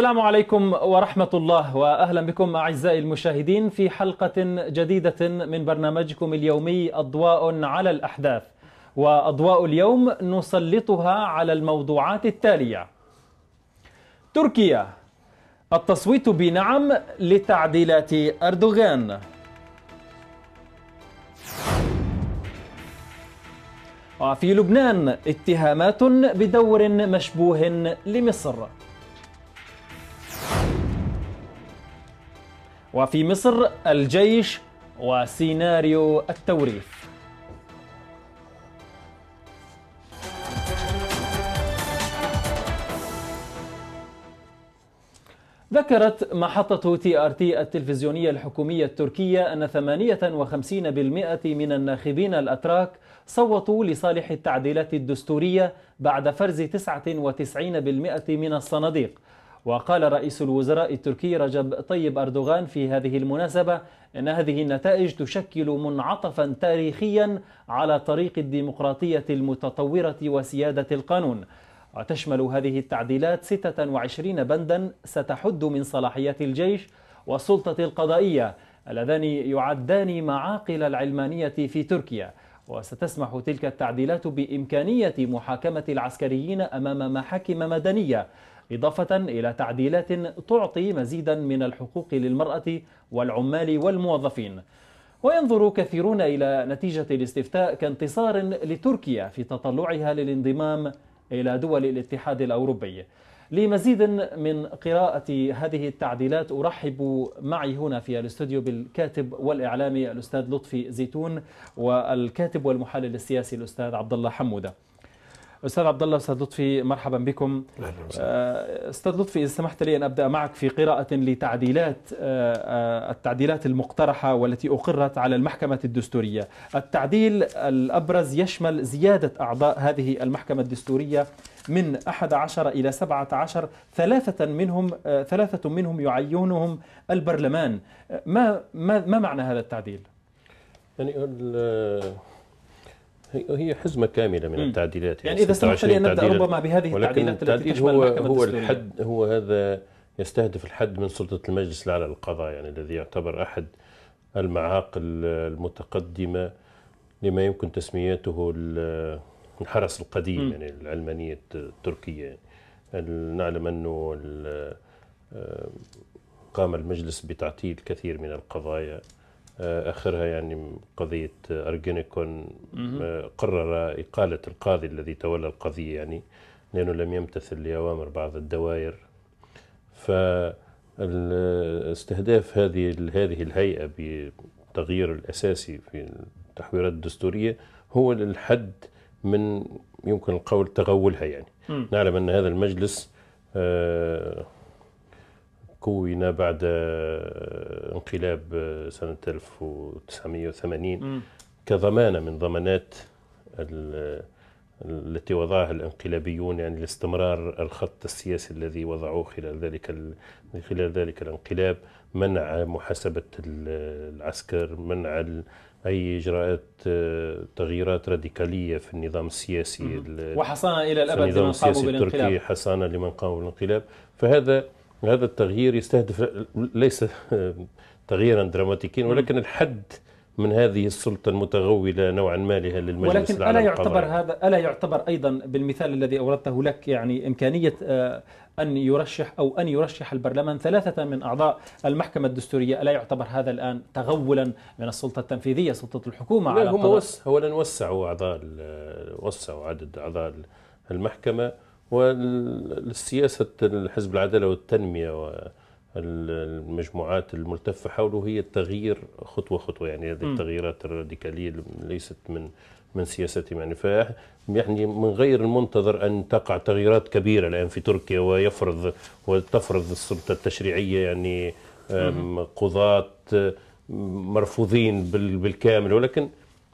السلام عليكم ورحمة الله وأهلا بكم أعزائي المشاهدين في حلقة جديدة من برنامجكم اليومي أضواء على الأحداث وأضواء اليوم نسلطها على الموضوعات التالية تركيا التصويت بنعم لتعديلات أردوغان وفي لبنان اتهامات بدور مشبوه لمصر وفي مصر الجيش وسيناريو التوريث ذكرت محطة تي ار تي التلفزيونية الحكومية التركية أن 58% من الناخبين الأتراك صوتوا لصالح التعديلات الدستورية بعد فرز 99% من الصناديق وقال رئيس الوزراء التركي رجب طيب أردوغان في هذه المناسبة أن هذه النتائج تشكل منعطفا تاريخيا على طريق الديمقراطية المتطورة وسيادة القانون وتشمل هذه التعديلات 26 بندا ستحد من صلاحيات الجيش والسلطة القضائية اللذان يعدان معاقل العلمانية في تركيا وستسمح تلك التعديلات بإمكانية محاكمة العسكريين أمام محاكم مدنية إضافة إلى تعديلات تعطي مزيدا من الحقوق للمرأة والعمال والموظفين وينظر كثيرون إلى نتيجة الاستفتاء كانتصار لتركيا في تطلعها للانضمام إلى دول الاتحاد الأوروبي لمزيد من قراءة هذه التعديلات أرحب معي هنا في الاستوديو بالكاتب والإعلامي الأستاذ لطفي زيتون والكاتب والمحلل السياسي الأستاذ عبد الله حمودة استاذ عبد الله استاذ لطفي مرحبا بكم آه، استاذ لطفي اذا سمحت لي ان ابدا معك في قراءه لتعديلات آه، آه، التعديلات المقترحه والتي اقرت على المحكمه الدستوريه التعديل الابرز يشمل زياده اعضاء هذه المحكمه الدستوريه من 11 إلى 17 ثلاثة منهم ثلاثة منهم يعينهم البرلمان ما ما ما معنى هذا التعديل؟ يعني هي حزمه كامله من التعديلات يعني اذا سمحت لي نبدا ربما بهذه التعديلات التي تشمل هو هو الحد هو هذا يستهدف الحد من سلطه المجلس الاعلى للقضاء يعني الذي يعتبر احد المعاقل المتقدمه لما يمكن تسميته الحرس القديم م. يعني العلمانيه التركيه نعلم انه آه، قام المجلس بتعطيل كثير من القضايا آه، اخرها يعني قضيه ارجينيكون آه، قرر اقاله القاضي الذي تولى القضيه يعني لانه لم يمتثل لاوامر بعض الدوائر ف استهداف هذه هذه الهيئه بالتغيير الاساسي في التحويرات الدستوريه هو للحد من يمكن القول تغولها يعني م. نعلم ان هذا المجلس آه كون بعد آه، انقلاب آه، سنة 1980 كضمانة من ضمانات آه، التي وضعها الانقلابيون يعني لاستمرار الخط السياسي الذي وضعوه خلال ذلك خلال ذلك الانقلاب منع محاسبة العسكر منع اي اجراءات تغييرات راديكاليه في النظام السياسي وحصانه الى الابد لمن قاموا بالانقلاب حصانه لمن قاموا بالانقلاب فهذا هذا التغيير يستهدف ليس تغييرا دراماتيكيا ولكن الحد من هذه السلطة المتغولة نوعا ما لها للمجلس ولكن ألا يعتبر القضاء. هذا ألا يعتبر أيضا بالمثال الذي أوردته لك يعني إمكانية آه، أن يرشح أو أن يرشح البرلمان ثلاثة من أعضاء المحكمة الدستورية ألا يعتبر هذا الآن تغولا من السلطة التنفيذية سلطة الحكومة لا على هم وس... أولا وسعوا أعضاء وسعوا عدد أعضاء المحكمة والسياسة الحزب العدالة والتنمية والمجموعات الملتفة حوله هي التغيير خطوة خطوة يعني هذه التغييرات الراديكالية ليست من من سياستهم يعني ف يعني من غير المنتظر ان تقع تغييرات كبيره الان في تركيا ويفرض وتفرض السلطه التشريعيه يعني قضاة مرفوضين بالكامل ولكن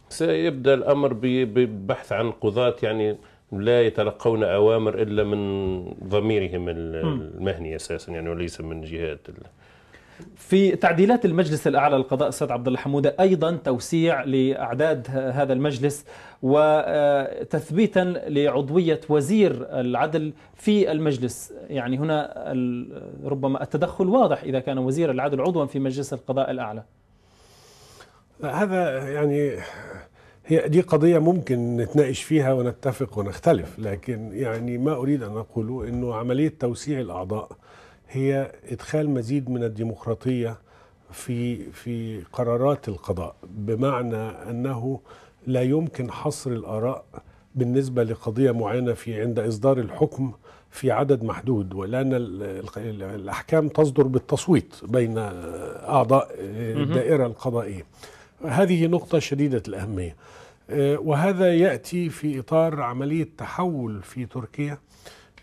سيبدا الامر ببحث عن قضاة يعني لا يتلقون اوامر الا من ضميرهم المهني اساسا يعني وليس من جهات في تعديلات المجلس الاعلى للقضاء استاذ عبد الله حموده ايضا توسيع لاعداد هذا المجلس وتثبيتا آه، لعضويه وزير العدل في المجلس، يعني هنا ربما التدخل واضح اذا كان وزير العدل عضوا في مجلس القضاء الاعلى. هذا يعني هي دي قضية ممكن نتناقش فيها ونتفق ونختلف لكن يعني ما أريد أن أقوله أنه عملية توسيع الأعضاء هي إدخال مزيد من الديمقراطية في في قرارات القضاء بمعنى أنه لا يمكن حصر الآراء بالنسبة لقضية معينة في عند إصدار الحكم في عدد محدود ولأن الأحكام تصدر بالتصويت بين أعضاء الدائرة القضائية هذه نقطة شديدة الأهمية آه، وهذا ياتي في اطار عمليه تحول في تركيا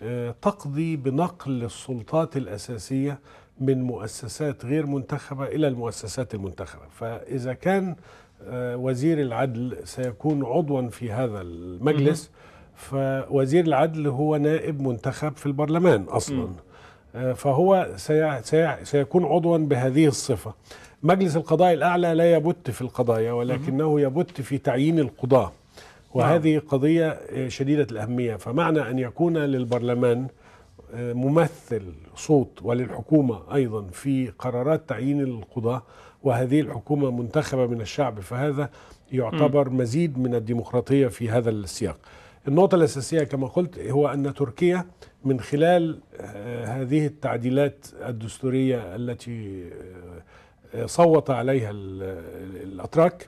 آه، تقضي بنقل السلطات الاساسيه من مؤسسات غير منتخبه الى المؤسسات المنتخبه فاذا كان آه، وزير العدل سيكون عضوا في هذا المجلس فوزير العدل هو نائب منتخب في البرلمان اصلا فهو سيكون عضوا بهذه الصفه مجلس القضاء الأعلى لا يبت في القضايا ولكنه يبت في تعيين القضاة وهذه نعم. قضية شديدة الأهمية فمعنى أن يكون للبرلمان آه، ممثل صوت وللحكومة أيضا في قرارات تعيين القضاة وهذه الحكومة منتخبة من الشعب فهذا يعتبر مزيد من الديمقراطية في هذا السياق النقطة الأساسية كما قلت هو أن تركيا من خلال آه، هذه التعديلات الدستورية التي آه، صوت عليها الأتراك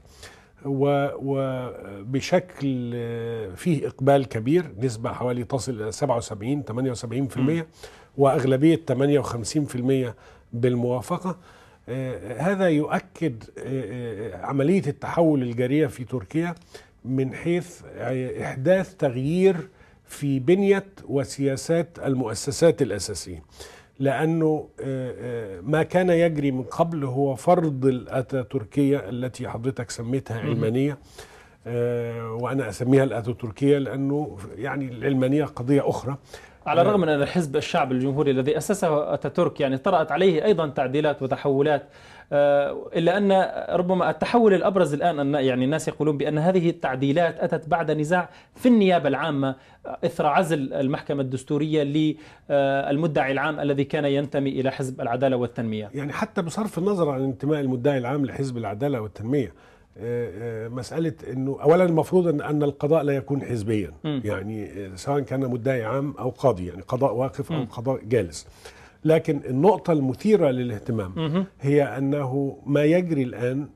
وبشكل فيه إقبال كبير نسبة حوالي تصل إلى 77 78% وأغلبية 58% بالموافقة هذا يؤكد عملية التحول الجارية في تركيا من حيث إحداث تغيير في بنية وسياسات المؤسسات الأساسية لأنه آه، آه، ما كان يجري من قبل هو فرض الأتاتوركية التي حضرتك سميتها علمانية آه، وأنا أسميها الأتاتوركية لأنه يعني العلمانية قضية أخرى على إيه. الرغم من أن الحزب الشعب الجمهوري الذي أسسه أتاتورك يعني طرأت عليه أيضا تعديلات وتحولات آه، إلا أن ربما التحول الأبرز الآن أن يعني الناس يقولون بأن هذه التعديلات أتت بعد نزاع في النيابة العامة آه، إثر عزل المحكمة الدستورية للمدعي العام الذي كان ينتمي إلى حزب العدالة والتنمية يعني حتى بصرف النظر عن انتماء المدعي العام لحزب العدالة والتنمية مساله انه اولا المفروض ان ان القضاء لا يكون حزبيا م. يعني آه، سواء كان مدعي عام او قاضي يعني قضاء واقف او قضاء جالس لكن النقطه المثيره للاهتمام م. هي انه ما يجري الان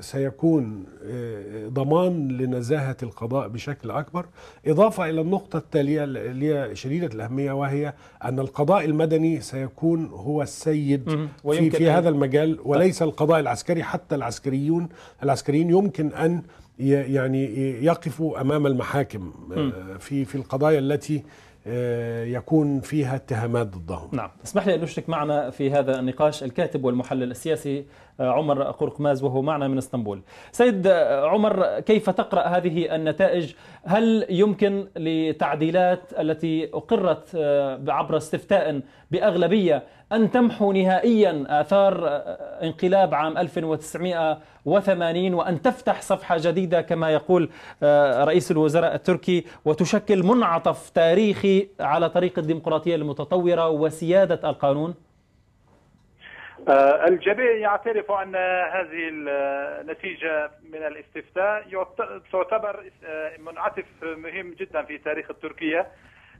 سيكون آه، ضمان لنزاهة القضاء بشكل أكبر إضافة إلى النقطة التالية اللي هي شديدة الأهمية وهي أن القضاء المدني سيكون هو السيد في, في هذا المجال طيب. وليس القضاء العسكري حتى العسكريون العسكريين يمكن أن يعني يقفوا أمام المحاكم آه، في في القضايا التي آه، يكون فيها اتهامات ضدهم نعم اسمح لي أن أشرك معنا في هذا النقاش الكاتب والمحلل السياسي آه، عمر قرقماز وهو معنا من اسطنبول سيد آه، عمر كيف تقرأ هذه النتائج هل يمكن لتعديلات التي أقرت عبر استفتاء بأغلبية أن تمحو نهائيا آثار آه، انقلاب عام 1980 وأن تفتح صفحة جديدة كما يقول آه، رئيس الوزراء التركي وتشكل منعطف تاريخي على طريق الديمقراطية المتطورة وسيادة القانون؟ آه، الجميع يعترف أن هذه النتيجة من الاستفتاء تعتبر منعطف مهم جدا في تاريخ التركية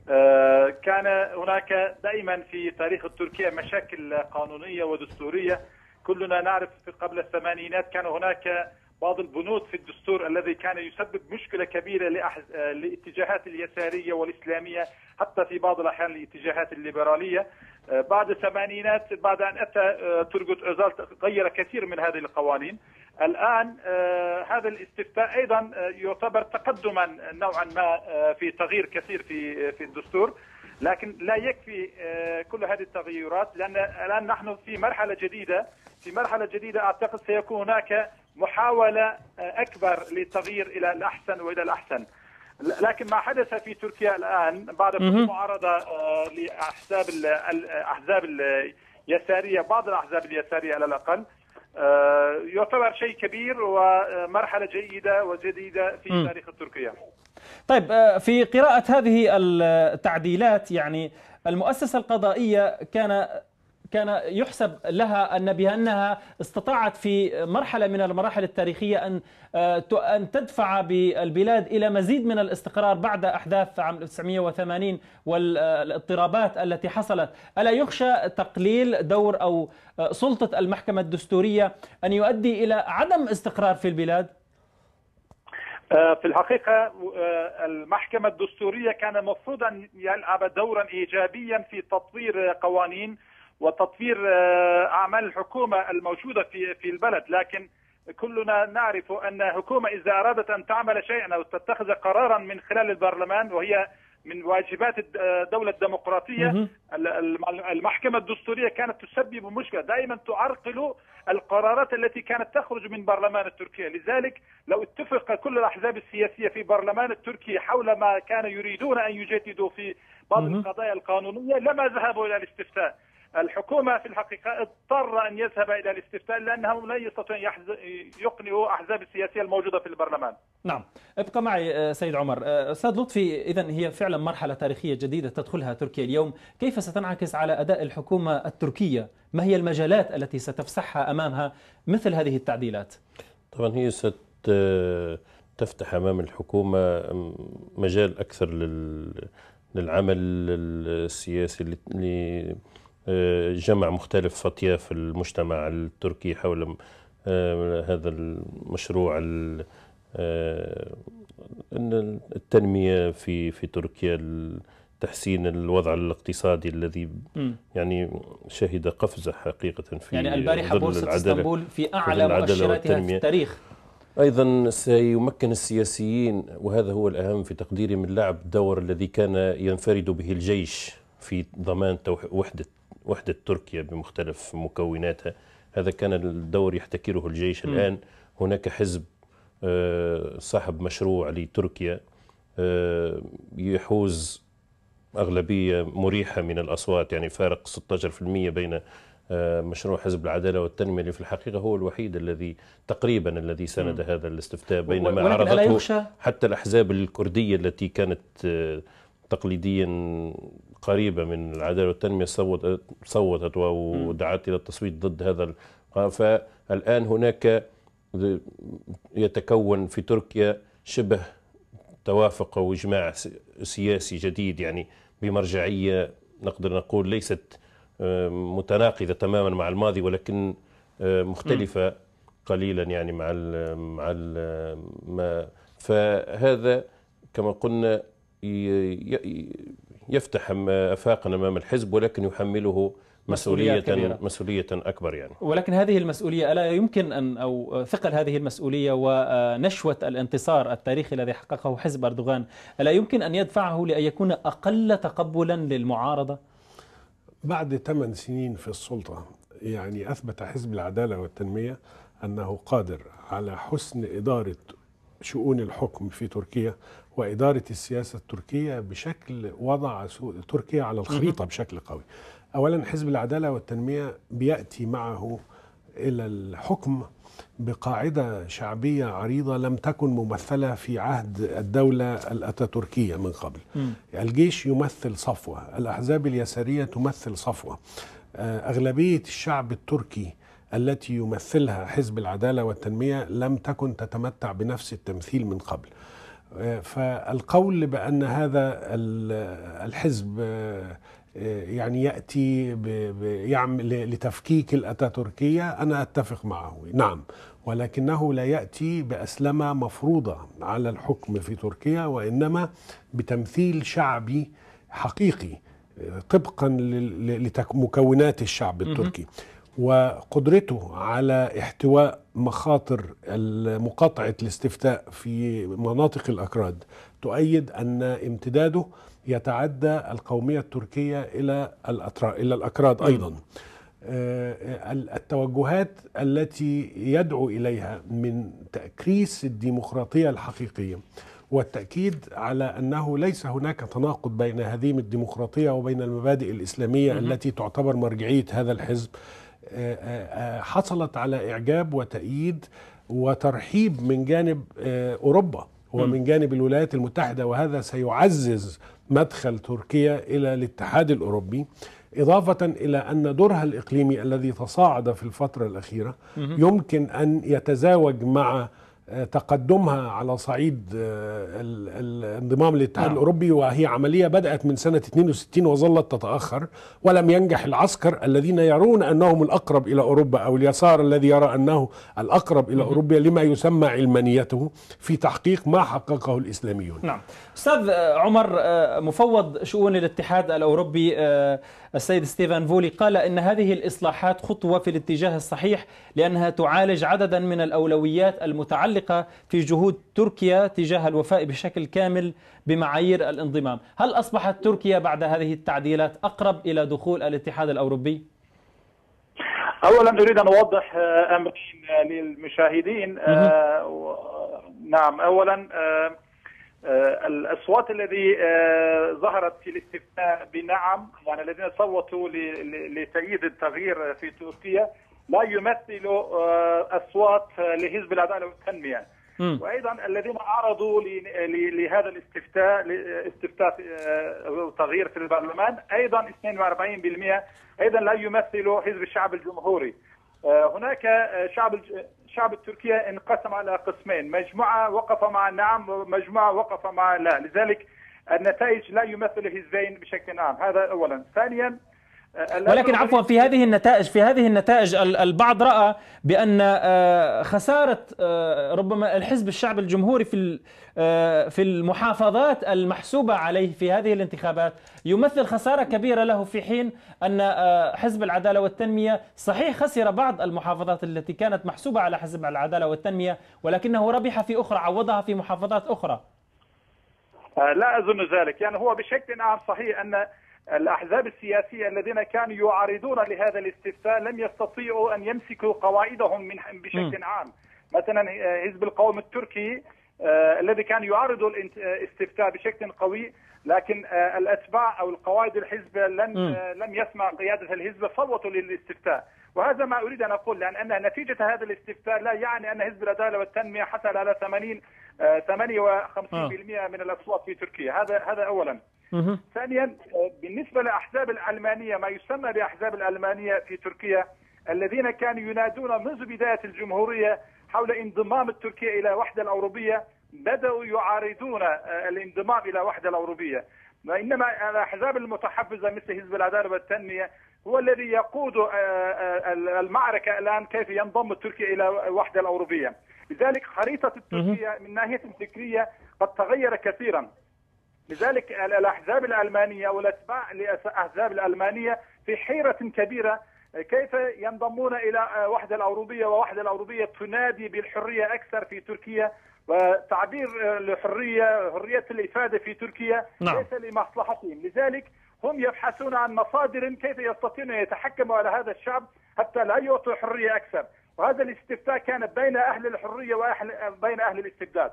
آه، كان هناك دائما في تاريخ تركيا مشاكل قانونية ودستورية كلنا نعرف قبل الثمانينات كان هناك بعض البنود في الدستور الذي كان يسبب مشكله كبيره لأحز... لاتجاهات اليساريه والاسلاميه حتى في بعض الاحيان لاتجاهات الليبراليه آه، بعد الثمانينات بعد ان اتى آه، تورغوت أزال غير كثير من هذه القوانين الآن آه، هذا الاستفتاء أيضا آه، يعتبر تقدما آه، نوعا ما في تغيير كثير في في الدستور لكن لا يكفي كل هذه التغيرات لأن الآن نحن في مرحلة جديدة في مرحلة جديدة أعتقد سيكون هناك محاولة أكبر للتغيير إلى الأحسن وإلى الأحسن لكن ما حدث في تركيا الآن بعد معارضة لأحزاب الأحزاب اليسارية بعض الأحزاب اليسارية على الأقل آه، يعتبر شيء كبير ومرحلة جيدة وجديدة في م. تاريخ تركيا طيب آه، في قراءة هذه التعديلات يعني المؤسسة القضائية كان كان يحسب لها أن بأنها استطاعت في مرحلة من المراحل التاريخية أن آه، أن تدفع بالبلاد إلى مزيد من الاستقرار بعد أحداث عام 1980 والاضطرابات التي حصلت ألا يخشى تقليل دور أو آه، سلطة المحكمة الدستورية أن يؤدي إلى عدم استقرار في البلاد؟ آه، في الحقيقة المحكمة الدستورية كان مفروضا أن يلعب دورا إيجابيا في تطوير قوانين وتطوير آه، اعمال الحكومه الموجوده في في البلد لكن كلنا نعرف ان حكومه اذا ارادت ان تعمل شيئا او تتخذ قرارا من خلال البرلمان وهي من واجبات الدولة آه، الديمقراطية المحكمة الدستورية كانت تسبب مشكلة دائما تعرقل القرارات التي كانت تخرج من برلمان التركي لذلك لو اتفق كل الأحزاب السياسية في برلمان التركي حول ما كانوا يريدون أن يجددوا في بعض القضايا القانونية لما ذهبوا إلى الاستفتاء الحكومة في الحقيقة اضطر أن يذهب إلى الاستفتاء لأنهم لا أن يقنعوا أحزاب السياسية الموجودة في البرلمان نعم ابقى معي آه، سيد عمر آه، أستاذ لطفي إذا هي فعلا مرحلة تاريخية جديدة تدخلها تركيا اليوم كيف ستنعكس على أداء الحكومة التركية ما هي المجالات التي ستفسحها أمامها مثل هذه التعديلات طبعا هي ست تفتح أمام الحكومة مجال أكثر للعمل السياسي آه، جمع مختلف اطياف المجتمع التركي حول آه، هذا المشروع آه، التنمية في في تركيا تحسين الوضع الاقتصادي الذي م. يعني شهد قفزة حقيقة في يعني البارحة بورصة اسطنبول في أعلى مؤشراتها في التاريخ أيضا سيمكن السياسيين وهذا هو الأهم في تقديري من لعب الدور الذي كان ينفرد به الجيش في ضمان وحدة وحدة تركيا بمختلف مكوناتها هذا كان الدور يحتكره الجيش م. الآن هناك حزب آه، صاحب مشروع لتركيا آه، يحوز أغلبية مريحة من الأصوات يعني فارق 16% بين آه، مشروع حزب العدالة والتنمية اللي في الحقيقة هو الوحيد الذي تقريبا الذي سند م. هذا الاستفتاء بينما عرضته حتى الأحزاب الكردية التي كانت تقليديا قريبة من العدالة والتنمية صوتت ودعت إلى التصويت ضد هذا فالآن هناك يتكون في تركيا شبه توافق أو إجماع سياسي جديد يعني بمرجعية نقدر نقول ليست آه، متناقضة تماما مع الماضي ولكن آه، مختلفة قليلا يعني مع الـ مع الـ ما فهذا كما قلنا يفتح افاقا امام الحزب ولكن يحمله مسؤولية كبيرة. مسؤولية أكبر يعني ولكن هذه المسؤولية ألا يمكن أن أو ثقل هذه المسؤولية ونشوة الانتصار التاريخي الذي حققه حزب أردوغان ألا يمكن أن يدفعه لأن يكون أقل تقبلا للمعارضة بعد ثمان سنين في السلطة يعني أثبت حزب العدالة والتنمية أنه قادر على حسن إدارة شؤون الحكم في تركيا وإدارة السياسة التركية بشكل وضع تركيا على الخريطة بشكل قوي أولا حزب العدالة والتنمية بيأتي معه إلى الحكم بقاعدة شعبية عريضة لم تكن ممثلة في عهد الدولة الأتاتركية من قبل م. الجيش يمثل صفوة الأحزاب اليسارية تمثل صفوة آه، أغلبية الشعب التركي التي يمثلها حزب العدالة والتنمية لم تكن تتمتع بنفس التمثيل من قبل فالقول بأن هذا الحزب آه، يعني يأتي يعمل لتفكيك الأتاتركية أنا أتفق معه نعم ولكنه لا يأتي بأسلمة مفروضة على الحكم في تركيا وإنما بتمثيل شعبي حقيقي طبقا لمكونات الشعب التركي وقدرته على احتواء مخاطر مقاطعة الاستفتاء في مناطق الأكراد تؤيد أن امتداده يتعدى القومية التركية إلى إلى الأكراد أيضا آه، التوجهات التي يدعو إليها من تكريس الديمقراطية الحقيقية والتأكيد على أنه ليس هناك تناقض بين هذه الديمقراطية وبين المبادئ الإسلامية التي تعتبر مرجعية هذا الحزب آه، آه، آه، حصلت على إعجاب وتأييد وترحيب من جانب أوروبا ومن جانب الولايات المتحدة وهذا سيعزز مدخل تركيا إلى الاتحاد الأوروبي إضافة إلى أن دورها الإقليمي الذي تصاعد في الفترة الأخيرة يمكن أن يتزاوج مع تقدمها على صعيد آه، الانضمام للاتحاد نعم. الاوروبي وهي عمليه بدات من سنه 62 وظلت تتاخر ولم ينجح العسكر الذين يرون انهم الاقرب الى اوروبا او اليسار الذي يرى انه الاقرب الى اوروبا لما يسمى علمانيته في تحقيق ما حققه الاسلاميون. نعم. استاذ آه، عمر آه، مفوض شؤون الاتحاد الاوروبي آه، السيد ستيفان فولي قال ان هذه الاصلاحات خطوه في الاتجاه الصحيح لانها تعالج عددا من الاولويات المتعلقه في جهود تركيا تجاه الوفاء بشكل كامل بمعايير الانضمام، هل اصبحت تركيا بعد هذه التعديلات اقرب الى دخول الاتحاد الاوروبي؟ اولا اريد ان اوضح امرين للمشاهدين نعم اولا آه آه، الاصوات الذي آه، ظهرت في الاستفتاء بنعم يعني الذين صوتوا لتأييد التغيير في تركيا لا يمثلوا آه، اصوات لحزب العداله والتنميه وايضا الذين عرضوا لهذا الاستفتاء استفتاء تغيير في البرلمان ايضا 42% ايضا لا يمثلوا حزب الشعب الجمهوري هناك شعب الشعب التركي انقسم على قسمين مجموعة وقف مع نعم ومجموعة وقف مع لا لذلك النتائج لا يمثل الحزبين بشكل عام هذا أولا ثانيا ولكن عفوا في هذه النتائج في هذه النتائج البعض راى بان آه، خساره آه، ربما الحزب الشعبي الجمهوري في آه، في المحافظات المحسوبه عليه في هذه الانتخابات يمثل خساره كبيره له في حين ان حزب العداله والتنميه صحيح خسر بعض المحافظات التي كانت محسوبه على حزب العداله والتنميه ولكنه ربح في اخرى عوضها في محافظات اخرى لا اظن ذلك يعني هو بشكل عام صحيح ان الأحزاب السياسية الذين كانوا يعارضون لهذا الاستفتاء لم يستطيعوا أن يمسكوا قواعدهم من بشكل عام مثلا آه، حزب القوم التركي آه، الذي كان يعارض آه، الاستفتاء بشكل قوي لكن الاتباع او القواعد الحزب لم لم يسمع قياده الحزب فصوتوا للاستفتاء وهذا ما اريد ان اقول لان ان نتيجه هذا الاستفتاء لا يعني ان حزب العداله والتنميه حصل على 80 58% آه، آه. من الاصوات في تركيا هذا هذا اولا ثانيا آه، بالنسبه لاحزاب الالمانيه ما يسمى باحزاب الالمانيه في تركيا الذين كانوا ينادون منذ بدايه الجمهوريه حول انضمام تركيا الى الوحده الاوروبيه بداوا يعارضون الانضمام الى الوحده الاوروبيه وانما الاحزاب المتحفزه مثل حزب العداله والتنميه هو الذي يقود آه، آه، المعركه الان كيف ينضم تركيا الى الوحده الاوروبيه لذلك خريطه التركيه من ناحيه الفكريه قد تغير كثيرا لذلك الاحزاب الالمانيه والاتباع للاحزاب الالمانيه في حيره كبيره كيف ينضمون الى آه، وحده الاوروبيه ووحده الاوروبيه تنادي بالحريه اكثر في تركيا وتعبير الحريه آه، حريه الافاده في تركيا نعم. ليس لمصلحتهم لذلك هم يبحثون عن مصادر كيف يستطيعون ان يتحكموا على هذا الشعب حتى لا يعطوا حريه اكثر وهذا الاستفتاء كان بين اهل الحريه واهل بين اهل الاستبداد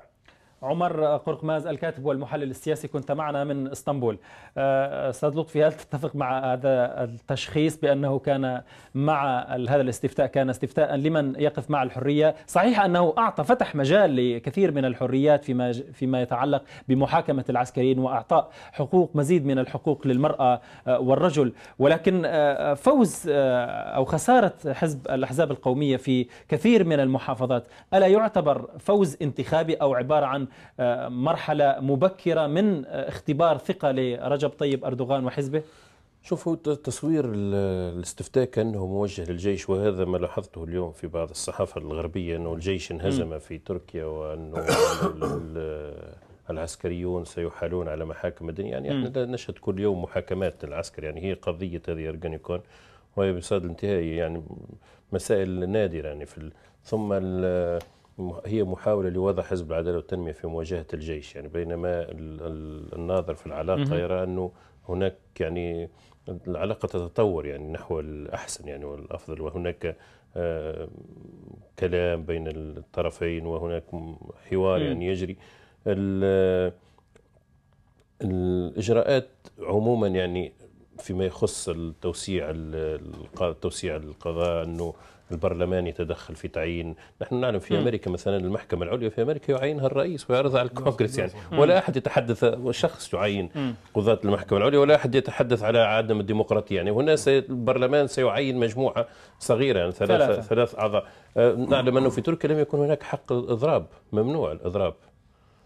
عمر قرقماز الكاتب والمحلل السياسي كنت معنا من اسطنبول آه، آه، استاذ لطفي هل تتفق مع هذا التشخيص بانه كان مع هذا الاستفتاء كان استفتاء لمن يقف مع الحريه صحيح انه اعطى فتح مجال لكثير من الحريات فيما فيما يتعلق بمحاكمه العسكريين واعطاء حقوق مزيد من الحقوق للمراه آه، والرجل ولكن فوز او خساره حزب الاحزاب القوميه في كثير من المحافظات الا يعتبر فوز انتخابي او عباره عن آه، مرحلة مبكرة من آه، اختبار ثقة لرجب طيب أردوغان وحزبه؟ شوفوا تصوير الاستفتاء كانه موجه للجيش وهذا ما لاحظته اليوم في بعض الصحافه الغربيه انه الجيش انهزم في تركيا وانه العسكريون سيحالون على محاكم مدنيه يعني احنا نشهد كل يوم محاكمات العسكر يعني هي قضيه هذه اورجانيكون وهي بصدد انتهائي يعني مسائل نادره يعني في ثم هي محاولة لوضع حزب العدالة والتنمية في مواجهة الجيش يعني بينما الناظر في العلاقة يرى أنه هناك يعني العلاقة تتطور يعني نحو الأحسن يعني والأفضل وهناك آه، كلام بين الطرفين وهناك حوار يعني يجري الإجراءات عموما يعني فيما يخص التوسيع التوسيع القضاء أنه البرلمان يتدخل في تعيين نحن نعلم في أمريكا مثلا المحكمة العليا في أمريكا يعينها الرئيس ويعرضها على الكونغرس يعني ولا أحد يتحدث شخص يعين قضاة المحكمة العليا ولا أحد يتحدث على عدم الديمقراطية يعني هنا البرلمان سيعين مجموعة صغيرة يعني ثلاث ثلاثة. ثلاث أعضاء أه، نعلم أنه في تركيا لم يكن هناك حق اضراب ممنوع الإضراب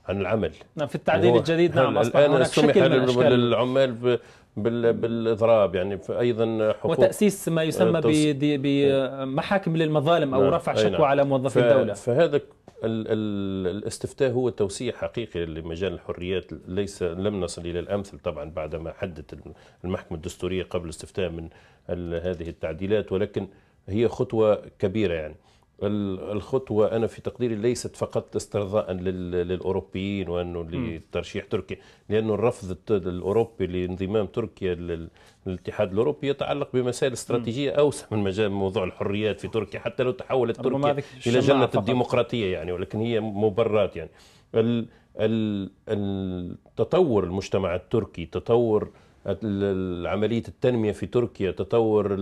عن العمل نعم في التعديل الجديد نعم الان سمح للعمال بالاضراب يعني ايضا حقوق وتاسيس ما يسمى بمحاكم للمظالم او نعم. رفع شكوى نعم. على موظفي الدوله فهذا الاستفتاء هو توسيع حقيقي لمجال الحريات ليس لم نصل الى الامثل طبعا بعدما حدت المحكمه الدستوريه قبل الاستفتاء من هذه التعديلات ولكن هي خطوه كبيره يعني الخطوة أنا في تقديري ليست فقط استرضاء للأوروبيين وأنه لترشيح تركيا لأنه الرفض الأوروبي لانضمام تركيا للاتحاد الأوروبي يتعلق بمسائل استراتيجية أوسع من مجال موضوع الحريات في تركيا حتى لو تحولت تركيا إلى جنة فقط. الديمقراطية يعني ولكن هي مبررات يعني التطور المجتمع التركي تطور عملية التنمية في تركيا تطور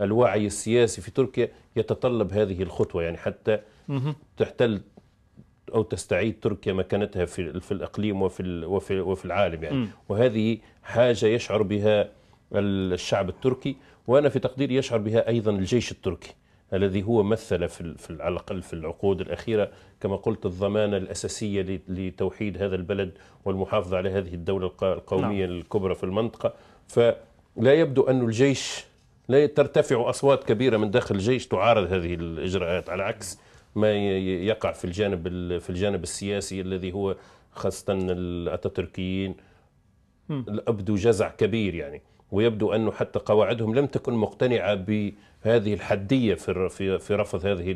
الوعي السياسي في تركيا يتطلب هذه الخطوة يعني حتى تحتل أو تستعيد تركيا مكانتها في, في الإقليم وفي, وفي, وفي العالم يعني وهذه حاجة يشعر بها الشعب التركي وأنا في تقديري يشعر بها أيضا الجيش التركي الذي هو مثل في, في على الاقل في العقود الاخيره كما قلت الضمانه الاساسيه لتوحيد هذا البلد والمحافظه على هذه الدوله القوميه نعم. الكبرى في المنطقه فلا يبدو ان الجيش لا ترتفع اصوات كبيره من داخل الجيش تعارض هذه الاجراءات على عكس ما يقع في الجانب في الجانب السياسي الذي هو خاصه الاتاتركيين ابدو جزع كبير يعني ويبدو أنه حتى قواعدهم لم تكن مقتنعة بهذه الحدية في في رفض هذه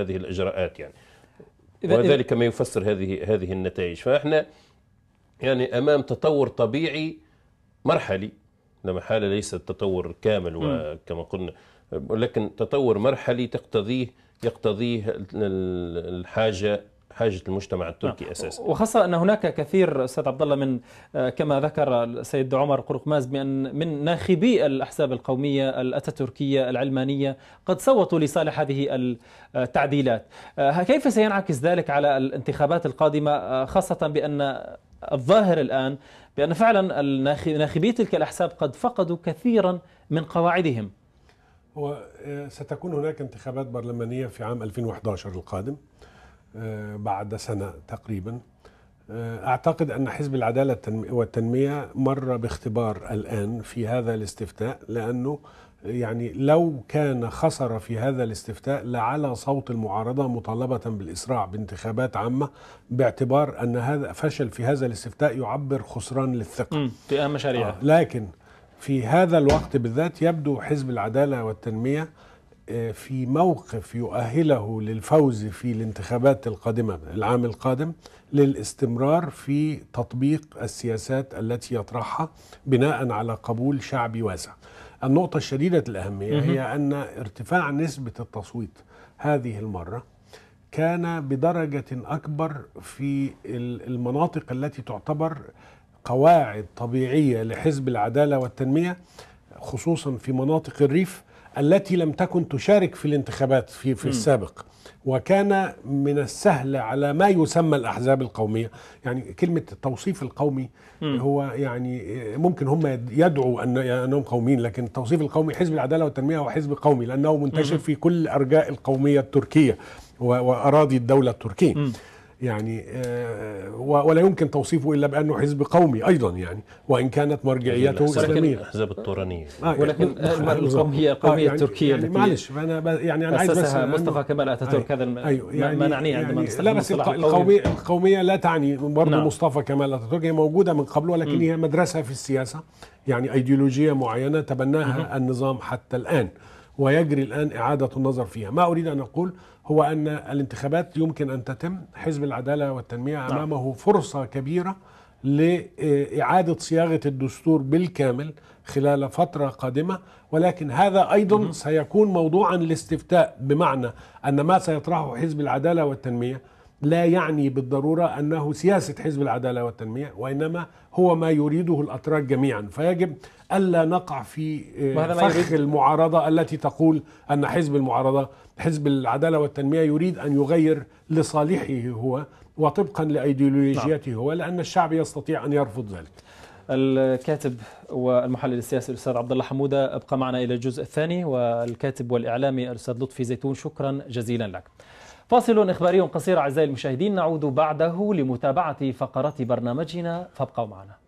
هذه الإجراءات يعني وذلك ما يفسر هذه هذه النتائج فإحنا يعني أمام تطور طبيعي مرحلي لما حالة ليس تطور كامل وكما قلنا ولكن تطور مرحلي تقتضيه يقتضيه الحاجة حاجه المجتمع التركي نعم. اساسا وخاصه ان هناك كثير استاذ عبد الله من آه، كما ذكر السيد عمر قرقماز بان من ناخبي الاحزاب القوميه الاتاتركيه العلمانيه قد صوتوا لصالح هذه التعديلات آه، كيف سينعكس ذلك على الانتخابات القادمه آه، خاصه بان الظاهر الان بان فعلا ناخبي تلك الاحزاب قد فقدوا كثيرا من قواعدهم هو ستكون هناك انتخابات برلمانيه في عام 2011 القادم آه، بعد سنة تقريبا آه، أعتقد أن حزب العدالة والتنمية مر باختبار الآن في هذا الاستفتاء لأنه يعني لو كان خسر في هذا الاستفتاء لعلى صوت المعارضة مطالبة بالإسراع بانتخابات عامة باعتبار أن هذا فشل في هذا الاستفتاء يعبر خسران للثقة في أهم مشاريعه آه لكن في هذا الوقت بالذات يبدو حزب العدالة والتنمية آه، في موقف يؤهله للفوز في الانتخابات القادمة العام القادم للاستمرار في تطبيق السياسات التي يطرحها بناء على قبول شعبي واسع النقطة الشديدة الأهمية هي أن ارتفاع نسبة التصويت هذه المرة كان بدرجة أكبر في المناطق التي تعتبر قواعد طبيعية لحزب العدالة والتنمية خصوصا في مناطق الريف التي لم تكن تشارك في الانتخابات في في السابق وكان من السهل على ما يسمى الاحزاب القوميه يعني كلمه التوصيف القومي م. هو يعني ممكن هم يدعوا ان انهم قوميين لكن التوصيف القومي حزب العداله والتنميه هو حزب قومي لانه منتشر م. في كل ارجاء القوميه التركيه واراضي الدوله التركيه م. يعني آه، ولا يمكن توصيفه الا بانه حزب قومي ايضا يعني وان كانت مرجعيته اسلاميه الاحزاب التورانيه آه يعني ولكن آه، القوميه القوميه آه يعني التركيه يعني التي معلش انا يعني انا عايز بس مصطفى كمال اتاتورك هذا أيوه يعني ما نعنيه عندما يعني لا بس القوميه القوميه لا تعني برضه نعم مصطفى كمال اتاتورك هي موجوده من قبل ولكن هي مدرسه في السياسه يعني ايديولوجيه معينه تبناها النظام حتى الان ويجري الان اعاده النظر فيها ما اريد ان اقول هو أن الانتخابات يمكن أن تتم حزب العدالة والتنمية نعم. أمامه فرصة كبيرة لإعادة صياغة الدستور بالكامل خلال فترة قادمة ولكن هذا أيضا سيكون موضوعا لاستفتاء بمعنى أن ما سيطرحه حزب العدالة والتنمية لا يعني بالضرورة أنه سياسة حزب العدالة والتنمية وإنما هو ما يريده الأتراك جميعا فيجب الا نقع في آه، فخ المعارضه التي تقول ان حزب المعارضه حزب العداله والتنميه يريد ان يغير لصالحه هو وطبقا لايديولوجيته نعم. هو لان الشعب يستطيع ان يرفض ذلك. الكاتب والمحلل السياسي الاستاذ عبد الله حموده ابقى معنا الى الجزء الثاني والكاتب والاعلامي الاستاذ لطفي زيتون شكرا جزيلا لك. فاصل اخباري قصير اعزائي المشاهدين نعود بعده لمتابعه فقرات برنامجنا فابقوا معنا.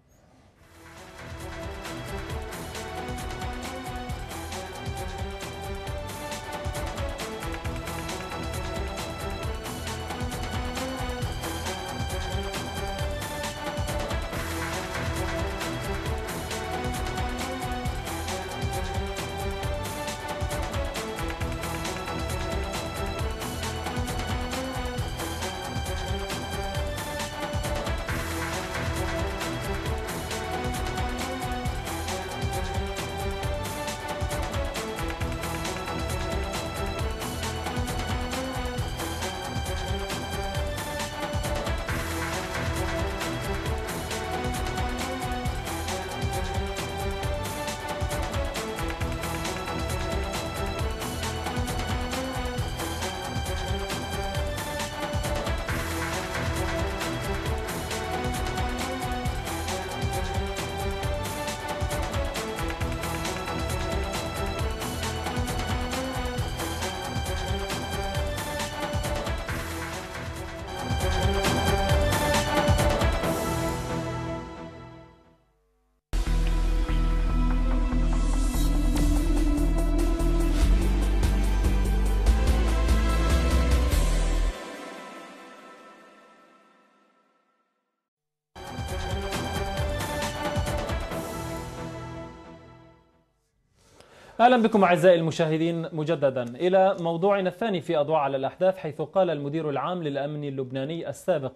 اهلا بكم اعزائي المشاهدين مجددا الى موضوعنا الثاني في اضواء على الاحداث حيث قال المدير العام للامن اللبناني السابق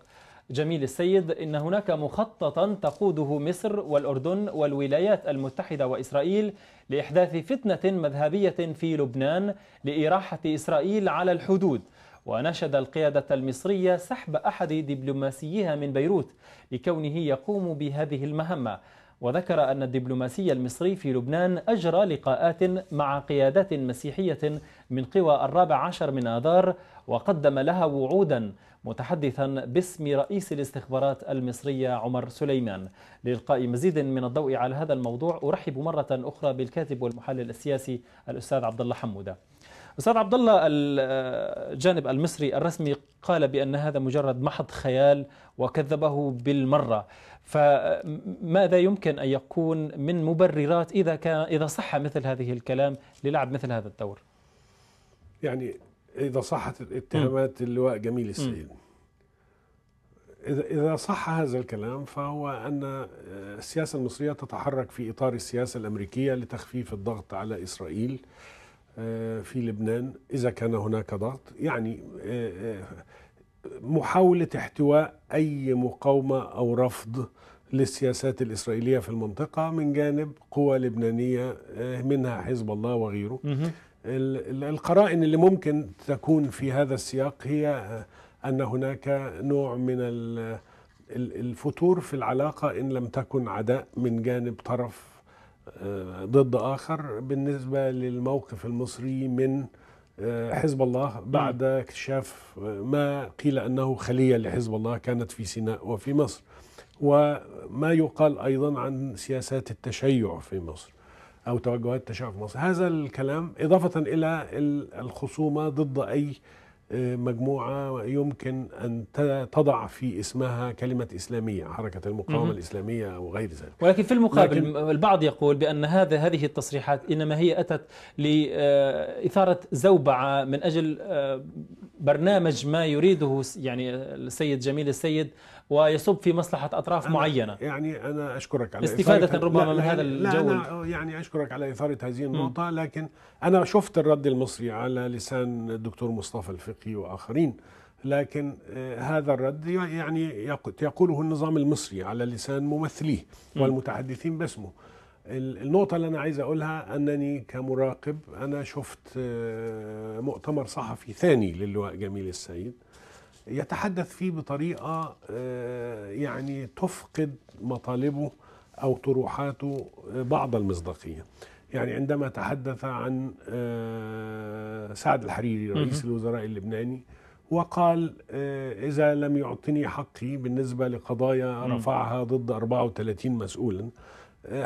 جميل السيد ان هناك مخططا تقوده مصر والاردن والولايات المتحده واسرائيل لاحداث فتنه مذهبيه في لبنان لاراحه اسرائيل على الحدود ونشد القيادة المصرية سحب أحد دبلوماسيها من بيروت لكونه يقوم بهذه المهمة وذكر أن الدبلوماسي المصري في لبنان أجرى لقاءات مع قيادات مسيحية من قوى الرابع عشر من آذار وقدم لها وعودا متحدثا باسم رئيس الاستخبارات المصرية عمر سليمان لإلقاء مزيد من الضوء على هذا الموضوع أرحب مرة أخرى بالكاتب والمحلل السياسي الأستاذ عبد الله حمودة استاذ عبد الله الجانب المصري الرسمي قال بان هذا مجرد محض خيال وكذبه بالمره فماذا يمكن ان يكون من مبررات اذا كان اذا صح مثل هذه الكلام للعب مثل هذا الدور يعني اذا صحت الاتهامات اللواء جميل السيد إذا صح هذا الكلام فهو أن آه، السياسة المصرية تتحرك في إطار السياسة الأمريكية لتخفيف الضغط على إسرائيل آه، في لبنان إذا كان هناك ضغط يعني آه، آه، محاولة احتواء أي مقاومة أو رفض للسياسات الإسرائيلية في المنطقة من جانب قوى لبنانية منها حزب الله وغيره القرائن اللي ممكن تكون في هذا السياق هي أن هناك نوع من الفتور في العلاقة إن لم تكن عداء من جانب طرف ضد اخر بالنسبه للموقف المصري من آه، حزب الله بعد نعم. اكتشاف آه، ما قيل انه خليه لحزب الله كانت في سيناء وفي مصر وما يقال ايضا عن سياسات التشيع في مصر او توجهات التشيع في مصر هذا الكلام اضافه الى الخصومه ضد اي مجموعة يمكن أن تضع في اسمها كلمة إسلامية حركة المقاومة الإسلامية أو غير ذلك ولكن في المقابل لكن البعض يقول بأن هذا هذه التصريحات إنما هي أتت لإثارة آه، زوبعة من أجل آه، برنامج ما يريده يعني السيد جميل السيد ويصب في مصلحة أطراف أنا معينة يعني أنا أشكرك على استفادة ربما من هذا الجو لا أنا يعني أشكرك على إثارة هذه النقطة لكن أنا شفت الرد المصري على لسان الدكتور مصطفى الفقي وآخرين لكن آه، هذا الرد يعني يقوله النظام المصري على لسان ممثليه والمتحدثين باسمه النقطة اللي أنا عايز أقولها أنني كمراقب أنا شفت آه، مؤتمر صحفي ثاني للواء جميل السيد يتحدث فيه بطريقه آه، يعني تفقد مطالبه او طروحاته آه، بعض المصداقيه. يعني عندما تحدث عن آه، سعد الحريري رئيس الوزراء اللبناني وقال إذا لم يعطني حقي بالنسبة لقضايا رفعها ضد 34 مسؤولا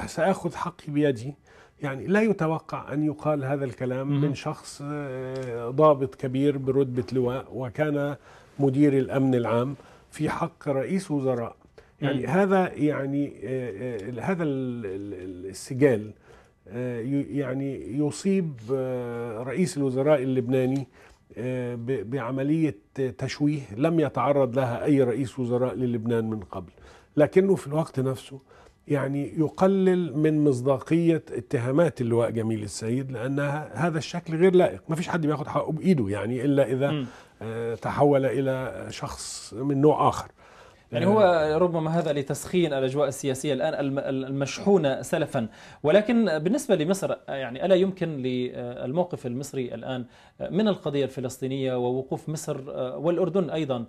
سأخذ حقي بيدي يعني لا يتوقع أن يقال هذا الكلام من شخص ضابط كبير برتبة لواء وكان مدير الامن العام في حق رئيس وزراء يعني م. هذا يعني آه، آه، هذا السجال آه، يعني يصيب رئيس الوزراء اللبناني بعملية تشويه لم يتعرض لها أي رئيس وزراء للبنان من قبل لكنه في الوقت نفسه يعني يقلل من مصداقية اتهامات اللواء جميل السيد لانها هذا الشكل غير لائق ما فيش حد بياخد حقه بإيده يعني إلا إذا م. آه، تحول الى شخص من نوع اخر يعني هو ربما هذا لتسخين الاجواء السياسيه الان المشحونه سلفا ولكن بالنسبه لمصر يعني الا يمكن للموقف المصري الان من القضيه الفلسطينيه ووقوف مصر آه، والاردن ايضا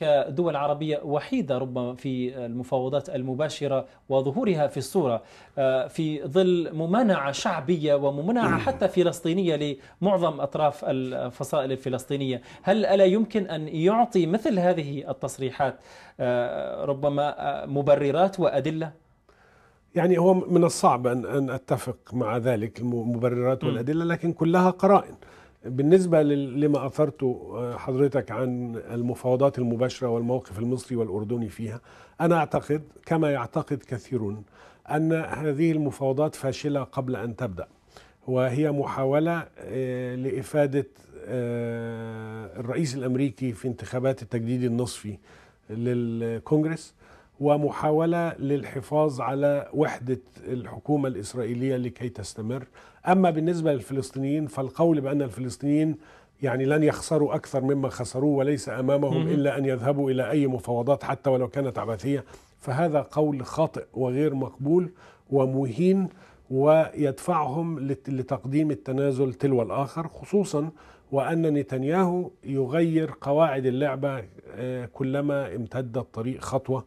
كدول عربية وحيدة ربما في المفاوضات المباشرة وظهورها في الصورة آه، في ظل ممانعة شعبية وممانعة حتى فلسطينية لمعظم أطراف الفصائل الفلسطينية هل ألا يمكن أن يعطي مثل هذه التصريحات آه، ربما آه، مبررات وأدلة؟ يعني هو من الصعب أن أتفق مع ذلك المبررات والأدلة لكن كلها قرائن بالنسبة لما أثرته آه، حضرتك عن المفاوضات المباشرة والموقف المصري والأردني فيها أنا أعتقد كما يعتقد كثيرون أن هذه المفاوضات فاشلة قبل أن تبدأ وهي محاولة آه، لإفادة آه، الرئيس الأمريكي في انتخابات التجديد النصفي للكونغرس ومحاولة للحفاظ على وحدة الحكومة الإسرائيلية لكي تستمر أما بالنسبة للفلسطينيين فالقول بأن الفلسطينيين يعني لن يخسروا أكثر مما خسروه وليس أمامهم إلا أن يذهبوا إلى أي مفاوضات حتى ولو كانت عبثية فهذا قول خاطئ وغير مقبول ومهين ويدفعهم لتقديم التنازل تلو الآخر خصوصا وأن نتنياهو يغير قواعد اللعبة آه، كلما امتد الطريق خطوة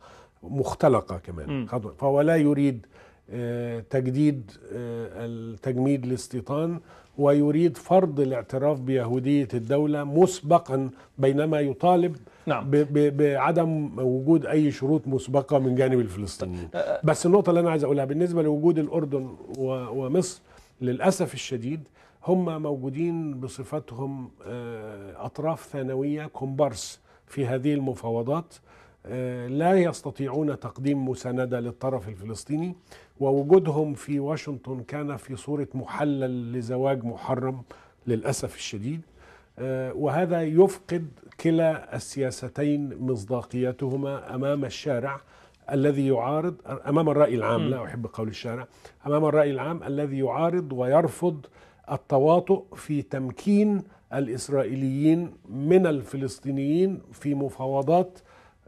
مختلقه كمان خطوه فهو لا يريد آه، تجديد آه، التجميد الاستيطان ويريد فرض الاعتراف بيهودية الدولة مسبقا بينما يطالب نعم. بعدم وجود أي شروط مسبقة من جانب الفلسطينيين طيب، آه، بس النقطة اللي أنا عايز أقولها بالنسبة لوجود الأردن ومصر للأسف الشديد هم موجودين بصفتهم أطراف ثانوية كومبارس في هذه المفاوضات آه، لا يستطيعون تقديم مساندة للطرف الفلسطيني ووجودهم في واشنطن كان في صورة محلل لزواج محرم للأسف الشديد آه، وهذا يفقد كلا السياستين مصداقيتهما أمام الشارع الذي يعارض أمام الرأي العام م. لا أحب قول الشارع أمام الرأي العام الذي يعارض ويرفض التواطؤ في تمكين الإسرائيليين من الفلسطينيين في مفاوضات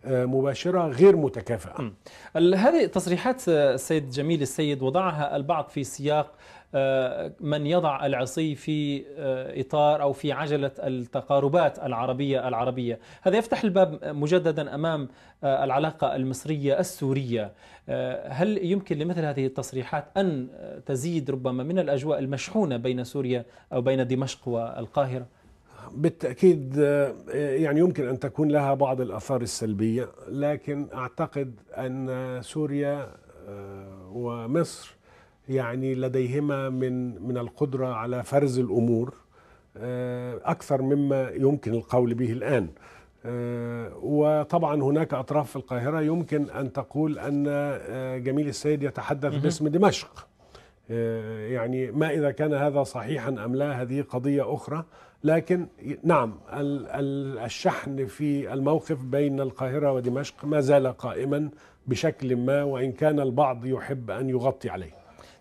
مباشره غير متكافئه. هذه تصريحات آه، السيد جميل السيد وضعها البعض في سياق آه، من يضع العصي في آه، اطار او في عجله التقاربات العربيه العربيه، هذا يفتح الباب مجددا امام العلاقه المصريه السوريه. هل يمكن لمثل هذه التصريحات ان تزيد ربما من الاجواء المشحونه بين سوريا او بين دمشق والقاهره؟ بالتاكيد آه، يعني يمكن ان تكون لها بعض الاثار السلبيه لكن اعتقد ان سوريا آه، ومصر يعني لديهما من من القدره على فرز الامور آه، اكثر مما يمكن القول به الان وطبعا هناك اطراف في القاهره يمكن ان تقول ان جميل السيد يتحدث باسم دمشق يعني ما اذا كان هذا صحيحا ام لا هذه قضيه اخرى لكن نعم الشحن في الموقف بين القاهرة ودمشق ما زال قائما بشكل ما وإن كان البعض يحب أن يغطي عليه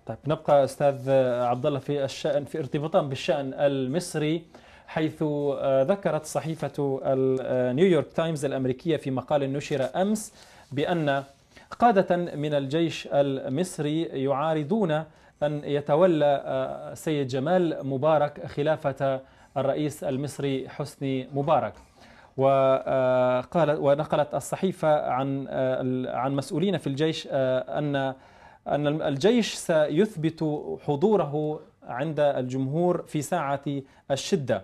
طيب نبقى أستاذ عبد الله في الشأن في ارتباطان بالشأن المصري حيث آه، ذكرت صحيفة آه، نيويورك تايمز الأمريكية في مقال نشر أمس بأن قادة من الجيش المصري يعارضون أن يتولى آه، سيد جمال مبارك خلافة الرئيس المصري حسني مبارك وقالت ونقلت الصحيفة عن عن مسؤولين في الجيش أن أن الجيش سيثبت حضوره عند الجمهور في ساعة الشدة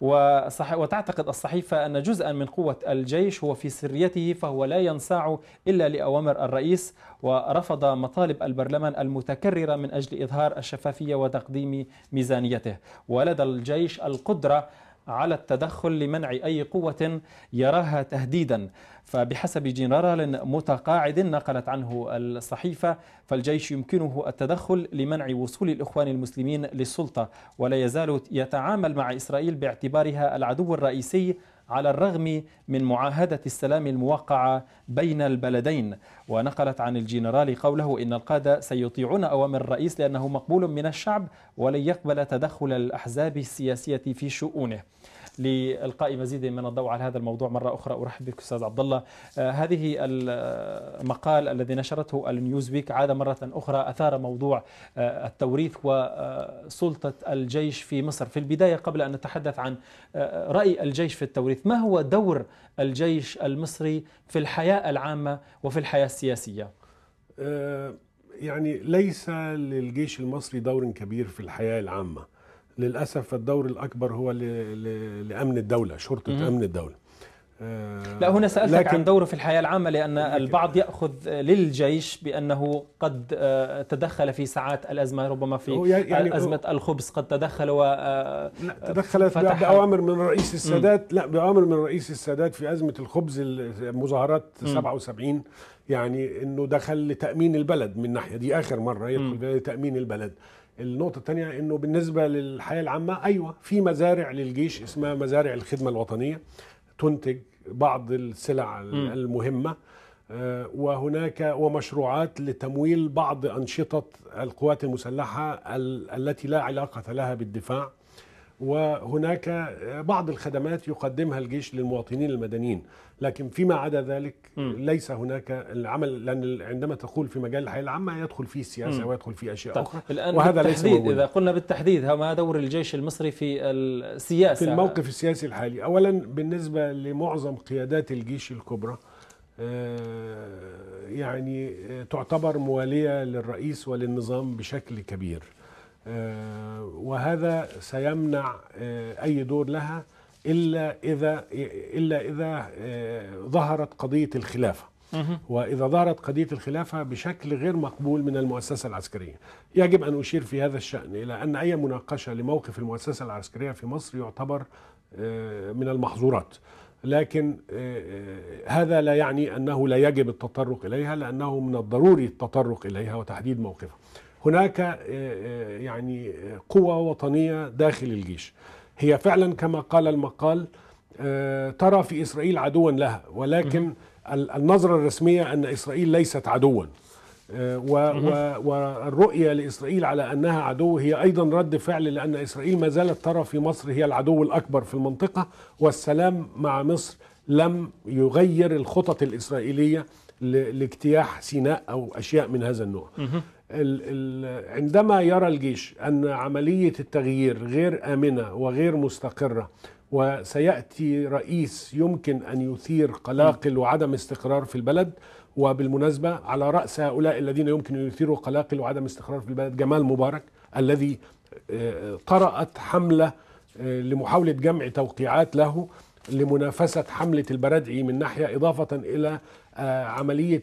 وتعتقد الصحيفة أن جزءا من قوة الجيش هو في سريته فهو لا ينصاع إلا لأوامر الرئيس ورفض مطالب البرلمان المتكررة من أجل إظهار الشفافية وتقديم ميزانيته ولدى الجيش القدرة على التدخل لمنع أي قوة يراها تهديدا فبحسب جنرال متقاعد نقلت عنه الصحيفة فالجيش يمكنه التدخل لمنع وصول الإخوان المسلمين للسلطة ولا يزال يتعامل مع إسرائيل باعتبارها العدو الرئيسي على الرغم من معاهدة السلام الموقعة بين البلدين ونقلت عن الجنرال قوله إن القادة سيطيعون أوامر الرئيس لأنه مقبول من الشعب ولن يقبل تدخل الأحزاب السياسية في شؤونه لإلقاء مزيد من الضوء على هذا الموضوع مرة أخرى أرحب بك أستاذ عبد الله آه، هذه المقال الذي نشرته النيوزويك عاد مرة أخرى أثار موضوع آه، التوريث وسلطة الجيش في مصر في البداية قبل أن نتحدث عن آه، رأي الجيش في التوريث ما هو دور الجيش المصري في الحياة العامة وفي الحياة السياسية؟ يعني ليس للجيش المصري دور كبير في الحياة العامة للاسف الدور الاكبر هو لامن الدوله شرطه مم. امن الدوله آه، لا هنا سألتك عن دوره في الحياة العامة لأن البعض يأخذ للجيش بأنه قد آه، تدخل في ساعات الأزمة ربما في يعني أزمة الخبز قد تدخل و آه، تدخلت بأوامر من رئيس السادات لا بأوامر من رئيس السادات في أزمة الخبز مظاهرات 77 يعني أنه دخل لتأمين البلد من ناحية دي آخر مرة يدخل لتأمين البلد النقطه الثانيه انه بالنسبه للحياه العامه ايوه في مزارع للجيش اسمها مزارع الخدمه الوطنيه تنتج بعض السلع المهمه آه، وهناك ومشروعات لتمويل بعض أنشطة القوات المسلحة التي لا علاقة لها بالدفاع وهناك بعض الخدمات يقدمها الجيش للمواطنين المدنيين لكن فيما عدا ذلك م. ليس هناك العمل لان عندما تقول في مجال الحياه العامه يدخل فيه السياسه ويدخل فيه اشياء طيب. اخرى الآن وهذا ليس موجود. اذا قلنا بالتحديد ما دور الجيش المصري في السياسه في الموقف السياسي الحالي اولا بالنسبه لمعظم قيادات الجيش الكبرى آه، يعني آه، تعتبر مواليه للرئيس وللنظام بشكل كبير آه، وهذا سيمنع آه، أي دور لها إلا إذا إلا إذا آه، ظهرت قضية الخلافة وإذا ظهرت قضية الخلافة بشكل غير مقبول من المؤسسة العسكرية يجب أن أشير في هذا الشأن إلى أن أي مناقشة لموقف المؤسسة العسكرية في مصر يعتبر من المحظورات لكن هذا لا يعني أنه لا يجب التطرق إليها لأنه من الضروري التطرق إليها وتحديد موقفها هناك آه، آه، يعني آه، قوة وطنية داخل الجيش هي فعلا كما قال المقال ترى في إسرائيل عدوا لها ولكن النظرة الرسمية أن إسرائيل ليست عدوا والرؤية لإسرائيل على أنها عدو هي أيضا رد فعل لأن إسرائيل ما زالت ترى في مصر هي العدو الأكبر في المنطقة والسلام مع مصر لم يغير الخطط الإسرائيلية لاجتياح سيناء أو أشياء من هذا النوع عندما يرى الجيش أن عملية التغيير غير آمنة وغير مستقرة وسيأتي رئيس يمكن أن يثير قلاقل وعدم استقرار في البلد وبالمناسبة على رأس هؤلاء الذين يمكن أن يثيروا قلاقل وعدم استقرار في البلد جمال مبارك الذي آه، طرأت حملة آه، لمحاولة جمع توقيعات له لمنافسة حملة البرادعي من ناحية إضافة إلى آه، عمليه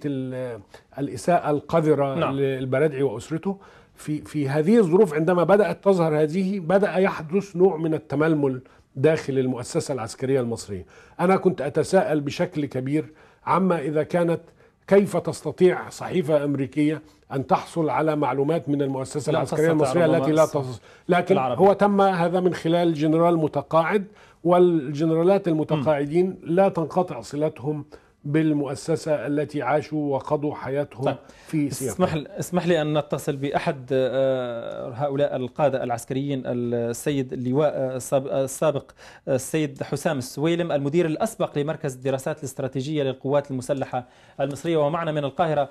الاساءه القذره نعم. للبرادعي واسرته في في هذه الظروف عندما بدات تظهر هذه بدا يحدث نوع من التململ داخل المؤسسه العسكريه المصريه انا كنت اتساءل بشكل كبير عما اذا كانت كيف تستطيع صحيفه امريكيه ان تحصل على معلومات من المؤسسه العسكريه المصريه التي لا تصل لكن العربية. هو تم هذا من خلال جنرال متقاعد والجنرالات المتقاعدين م. لا تنقطع صلتهم بالمؤسسة التي عاشوا وقضوا حياتهم طيب. في سياقها اسمح, اسمح لي أن نتصل بأحد آه، هؤلاء القادة العسكريين السيد اللواء آه، آه، السابق السيد حسام السويلم المدير الأسبق لمركز الدراسات الاستراتيجية للقوات المسلحة المصرية ومعنا من القاهرة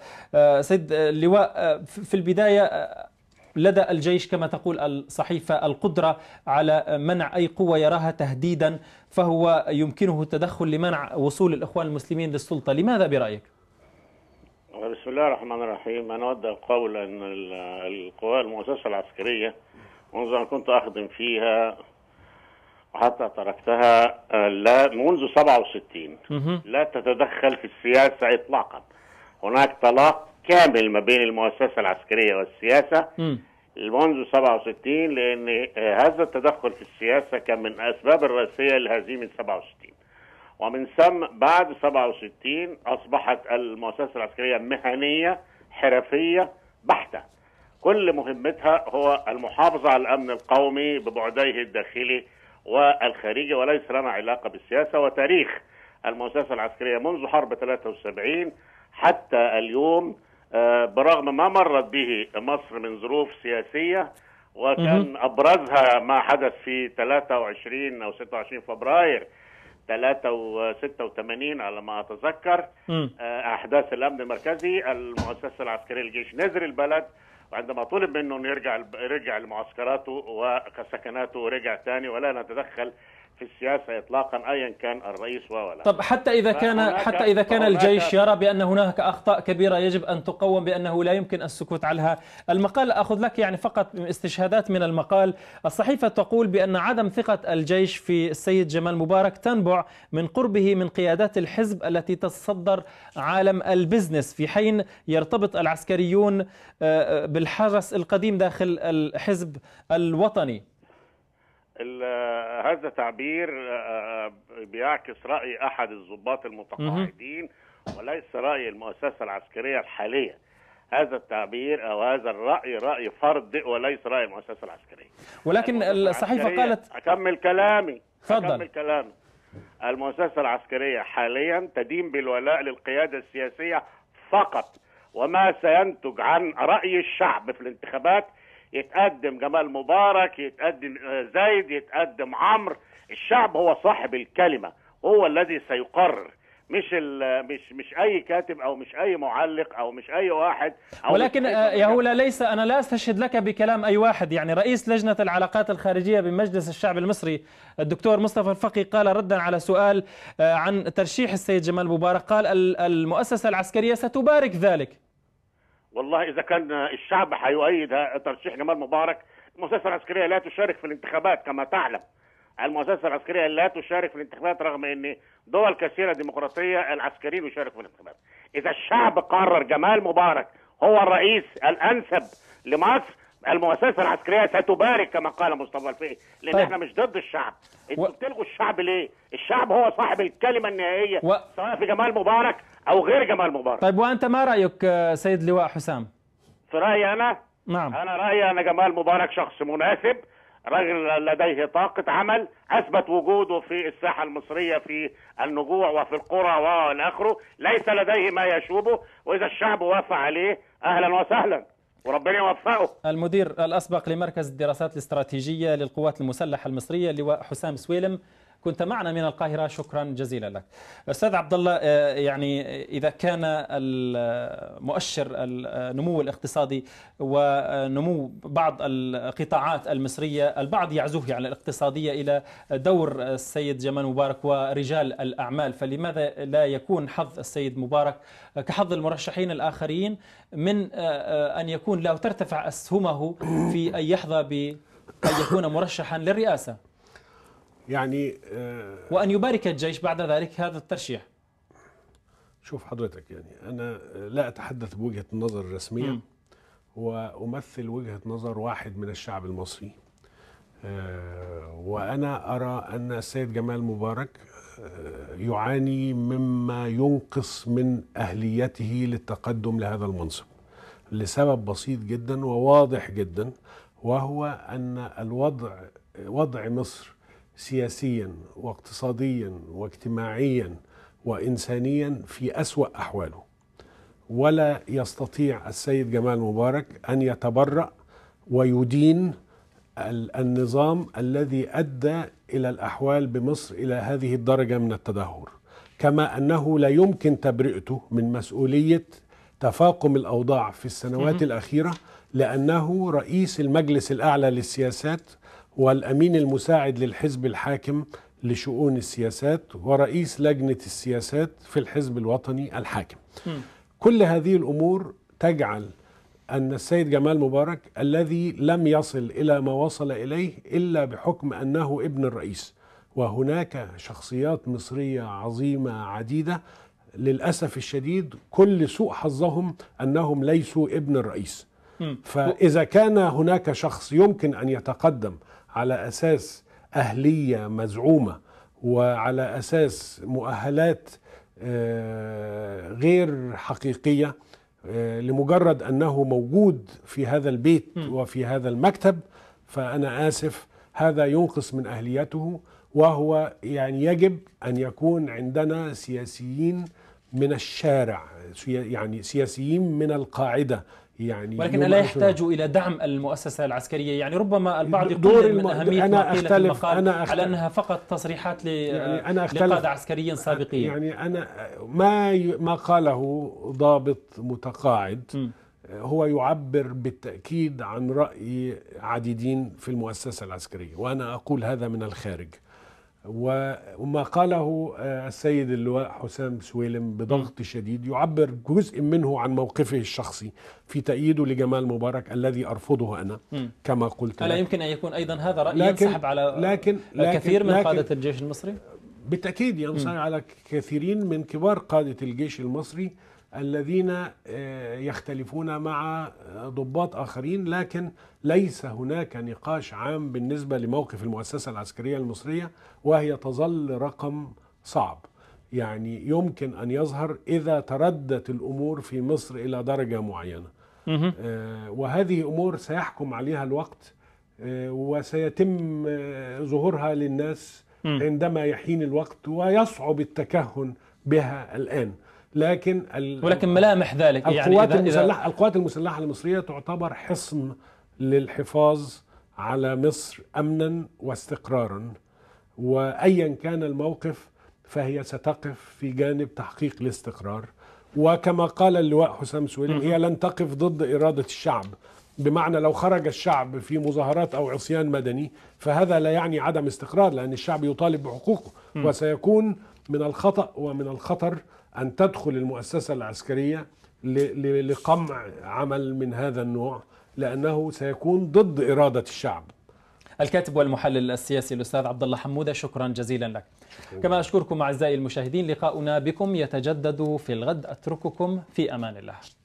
سيد اللواء في البداية لدى الجيش كما تقول الصحيفة القدرة على منع أي قوة يراها تهديدا فهو يمكنه التدخل لمنع وصول الإخوان المسلمين للسلطة لماذا برأيك؟ بسم الله الرحمن الرحيم أنا أود قول أن القوى المؤسسة العسكرية منذ أن كنت أخدم فيها وحتى تركتها لا منذ 67 لا تتدخل في السياسة إطلاقا هناك طلاق كامل ما بين المؤسسه العسكريه والسياسه منذ 67 لان هذا التدخل في السياسه كان من الاسباب الرئيسيه لهزيمه 67 ومن ثم بعد 67 اصبحت المؤسسه العسكريه مهنيه حرفيه بحته كل مهمتها هو المحافظه على الامن القومي ببعديه الداخلي والخارجي وليس لنا علاقه بالسياسه وتاريخ المؤسسه العسكريه منذ حرب 73 حتى اليوم آه، برغم ما مرت به مصر من ظروف سياسيه وكان ابرزها ما حدث في 23 او 26 فبراير 86 على ما اتذكر آه، احداث الامن المركزي المؤسسه العسكريه للجيش نزل البلد وعندما طلب منه انه يرجع رجع لمعسكراته وسكناته ورجع ثاني ولا نتدخل في السياسة إطلاقا أيا كان الرئيس ولا طب حتى إذا كان حتى إذا كان الجيش يرى بأن هناك أخطاء كبيرة يجب أن تقوم بأنه لا يمكن السكوت عنها المقال أخذ لك يعني فقط استشهادات من المقال الصحيفة تقول بأن عدم ثقة الجيش في السيد جمال مبارك تنبع من قربه من قيادات الحزب التي تتصدر عالم البزنس في حين يرتبط العسكريون آه، آه، بالحرس القديم داخل الحزب الوطني هذا تعبير آه، آه، بيعكس رأي أحد الضباط المتقاعدين وليس رأي المؤسسة العسكرية الحالية هذا التعبير او هذا الراي راي فرد وليس راي المؤسسه العسكريه ولكن الصحيفه قالت اكمل كلامي تفضل اكمل كلامي المؤسسه العسكريه حاليا تدين بالولاء للقياده السياسيه فقط وما سينتج عن راي الشعب في الانتخابات يتقدم جمال مبارك يتقدم آه، زايد يتقدم عمرو الشعب هو صاحب الكلمه هو الذي سيقرر مش مش مش اي كاتب او مش اي معلق او مش اي واحد أو ولكن يا آه، هولا ليس انا لا استشهد لك بكلام اي واحد يعني رئيس لجنه العلاقات الخارجيه بمجلس الشعب المصري الدكتور مصطفى الفقي قال ردا على سؤال آه، عن ترشيح السيد جمال مبارك قال المؤسسه العسكريه ستبارك ذلك والله اذا كان الشعب حيؤيد ترشيح جمال مبارك المؤسسه العسكريه لا تشارك في الانتخابات كما تعلم المؤسسه العسكريه لا تشارك في الانتخابات رغم ان دول كثيره ديمقراطيه العسكريين يشاركوا في الانتخابات اذا الشعب قرر جمال مبارك هو الرئيس الانسب لمصر المؤسسه العسكريه ستبارك كما قال مصطفى الفقي لان طيب. احنا مش ضد الشعب انتوا و... بتلغوا الشعب ليه الشعب هو صاحب الكلمه النهائيه و... سواء في جمال مبارك او غير جمال مبارك طيب وانت ما رايك آه، سيد لواء حسام في رايي انا نعم انا رايي ان جمال مبارك شخص مناسب رجل لديه طاقة عمل أثبت وجوده في الساحة المصرية في النجوع وفي القرى وإلى آخره ليس لديه ما يشوبه وإذا الشعب وافى عليه أهلا وسهلا وربنا يوفقه المدير الأسبق لمركز الدراسات الاستراتيجية للقوات المسلحة المصرية اللواء حسام سويلم كنت معنا من القاهرة شكرا جزيلا لك أستاذ عبد الله آه، يعني إذا كان المؤشر النمو آه، الاقتصادي ونمو بعض القطاعات المصرية البعض يعزوه يعني الاقتصادية إلى دور السيد جمال مبارك ورجال الأعمال فلماذا لا يكون حظ السيد مبارك كحظ المرشحين الآخرين من آه، أن يكون له ترتفع أسهمه في أن يحظى بأن يكون مرشحا للرئاسة يعني آه وأن يبارك الجيش بعد ذلك هذا الترشيح شوف حضرتك يعني أنا لا أتحدث بوجهة النظر الرسمية م. وأمثل وجهة نظر واحد من الشعب المصري آه وأنا أرى أن السيد جمال مبارك آه يعاني مما ينقص من أهليته للتقدم لهذا المنصب لسبب بسيط جدا وواضح جدا وهو أن الوضع وضع مصر سياسيا واقتصاديا واجتماعيا وإنسانيا في أسوأ أحواله ولا يستطيع السيد جمال مبارك أن يتبرأ ويدين النظام الذي أدى إلى الأحوال بمصر إلى هذه الدرجة من التدهور كما أنه لا يمكن تبرئته من مسؤولية تفاقم الأوضاع في السنوات الأخيرة لأنه رئيس المجلس الأعلى للسياسات والأمين المساعد للحزب الحاكم لشؤون السياسات ورئيس لجنة السياسات في الحزب الوطني الحاكم م. كل هذه الأمور تجعل أن السيد جمال مبارك الذي لم يصل إلى ما وصل إليه إلا بحكم أنه ابن الرئيس وهناك شخصيات مصرية عظيمة عديدة للأسف الشديد كل سوء حظهم أنهم ليسوا ابن الرئيس فإذا كان هناك شخص يمكن أن يتقدم على اساس اهليه مزعومه وعلى اساس مؤهلات آه، غير حقيقيه آه، لمجرد انه موجود في هذا البيت وفي هذا المكتب فانا اسف هذا ينقص من اهليته وهو يعني يجب ان يكون عندنا سياسيين من الشارع يعني سياسيين من القاعده يعني ولكن لا يحتاج الى دعم المؤسسه العسكريه يعني ربما البعض يقول الم... من اهميه أنا أختلف... المقال أنا أختلف... على انها فقط تصريحات ل... يعني أنا أختلف... لقاده عسكريين سابقين يعني انا ما ي... ما قاله ضابط متقاعد م. هو يعبر بالتاكيد عن راي عديدين في المؤسسه العسكريه وانا اقول هذا من الخارج وما قاله آه، السيد اللواء حسام سويلم بضغط شديد يعبر جزء منه عن موقفه الشخصي في تأييده لجمال مبارك الذي أرفضه أنا كما قلت ألا يمكن أن يكون أيضا هذا رأي لكن ينسحب على لكن الكثير لكن من قادة الجيش المصري؟ بالتأكيد ينسحب على كثيرين من كبار قادة الجيش المصري الذين آه، يختلفون مع آه، ضباط آخرين لكن ليس هناك نقاش عام بالنسبة لموقف المؤسسة العسكرية المصرية وهي تظل رقم صعب يعني يمكن أن يظهر إذا تردت الأمور في مصر إلى درجة معينة آه، وهذه أمور سيحكم عليها الوقت وسيتم ظهورها للناس عندما يحين الوقت ويصعب التكهن بها الآن لكن ولكن ملامح ذلك يعني القوات يعني إذا المسلحة القوات المسلحة المصرية تعتبر حصن للحفاظ على مصر أمنا واستقرارا وأيا كان الموقف فهي ستقف في جانب تحقيق الاستقرار وكما قال اللواء حسام سويلم هي لن تقف ضد إرادة الشعب بمعنى لو خرج الشعب في مظاهرات أو عصيان مدني فهذا لا يعني عدم استقرار لأن الشعب يطالب بحقوقه وسيكون من الخطأ ومن الخطر أن تدخل المؤسسة العسكرية لقمع عمل من هذا النوع لأنه سيكون ضد إرادة الشعب الكاتب والمحلل السياسي الأستاذ عبد الله حمودة شكرا جزيلا لك شكرا. كما أشكركم أعزائي المشاهدين لقاؤنا بكم يتجدد في الغد أترككم في أمان الله